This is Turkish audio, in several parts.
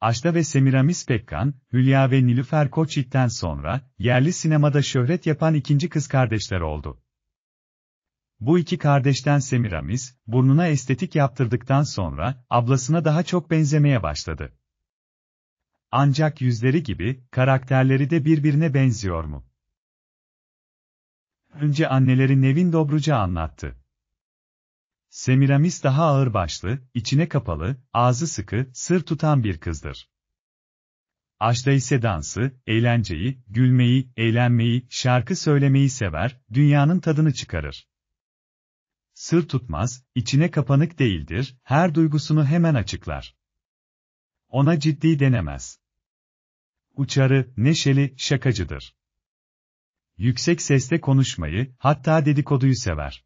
Ajda ve Semiramis Pekkan, Hülya ve Nilüfer Koçit'ten sonra, yerli sinemada şöhret yapan ikinci kız kardeşler oldu. Bu iki kardeşten Semiramis, burnuna estetik yaptırdıktan sonra, ablasına daha çok benzemeye başladı. Ancak yüzleri gibi, karakterleri de birbirine benziyor mu? Önce anneleri Nevin Dobruca anlattı. Semiramis daha ağırbaşlı, içine kapalı, ağzı sıkı, sır tutan bir kızdır. Aşda ise dansı, eğlenceyi, gülmeyi, eğlenmeyi, şarkı söylemeyi sever, dünyanın tadını çıkarır. Sır tutmaz, içine kapanık değildir, her duygusunu hemen açıklar. Ona ciddi denemez. Uçarı, neşeli, şakacıdır. Yüksek sesle konuşmayı, hatta dedikoduyu sever.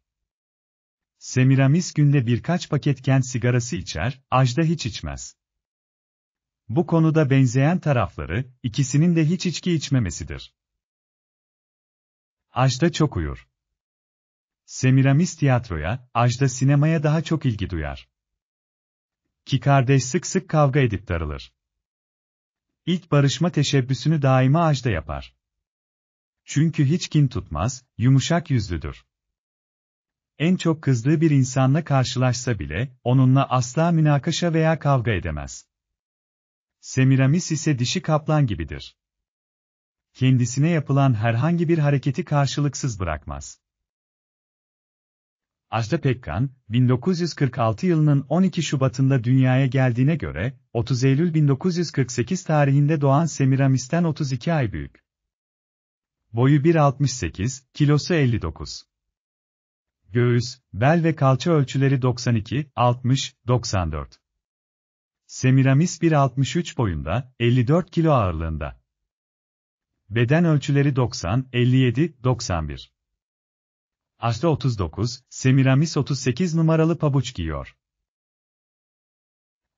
Semiramis günde birkaç paket kent sigarası içer, Ajda hiç içmez. Bu konuda benzeyen tarafları, ikisinin de hiç içki içmemesidir. Ajda çok uyur. Semiramis tiyatroya, Ajda sinemaya daha çok ilgi duyar. Ki kardeş sık sık kavga edip darılır. İlk barışma teşebbüsünü daima Ajda yapar. Çünkü hiç kin tutmaz, yumuşak yüzlüdür en çok kızdığı bir insanla karşılaşsa bile, onunla asla münakaşa veya kavga edemez. Semiramis ise dişi kaplan gibidir. Kendisine yapılan herhangi bir hareketi karşılıksız bırakmaz. Ajda Pekkan, 1946 yılının 12 Şubat'ında dünyaya geldiğine göre, 30 Eylül 1948 tarihinde doğan Semiramis'ten 32 ay büyük. Boyu 1.68, kilosu 59 göğüs, bel ve kalça ölçüleri 92, 60, 94. Semiramis 1.63 boyunda, 54 kilo ağırlığında. Beden ölçüleri 90, 57, 91. Aslı 39, Semiramis 38 numaralı pabuç giyiyor.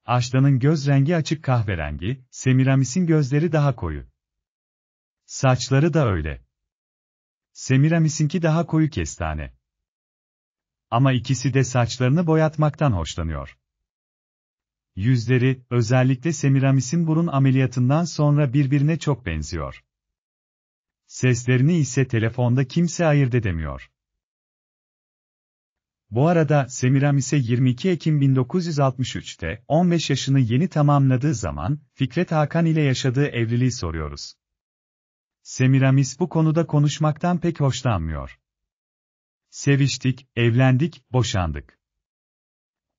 Aşlanın göz rengi açık kahverengi, Semiramis'in gözleri daha koyu. Saçları da öyle. Semiramis'inki daha koyu kestane. Ama ikisi de saçlarını boyatmaktan hoşlanıyor. Yüzleri, özellikle Semiramis'in burun ameliyatından sonra birbirine çok benziyor. Seslerini ise telefonda kimse ayırt edemiyor. Bu arada Semiramis'e 22 Ekim 1963'te 15 yaşını yeni tamamladığı zaman Fikret Hakan ile yaşadığı evliliği soruyoruz. Semiramis bu konuda konuşmaktan pek hoşlanmıyor. Seviştik, evlendik, boşandık.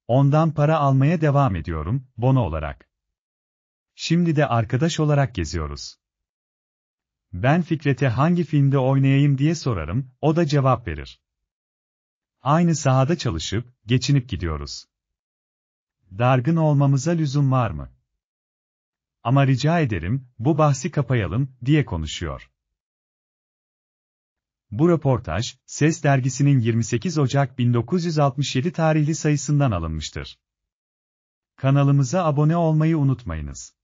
Ondan para almaya devam ediyorum, bono olarak. Şimdi de arkadaş olarak geziyoruz. Ben Fikret'e hangi filmde oynayayım diye sorarım, o da cevap verir. Aynı sahada çalışıp, geçinip gidiyoruz. Dargın olmamıza lüzum var mı? Ama rica ederim, bu bahsi kapayalım, diye konuşuyor. Bu röportaj, Ses e dergisinin 28 Ocak 1967 tarihli sayısından alınmıştır. Kanalımıza abone olmayı unutmayınız.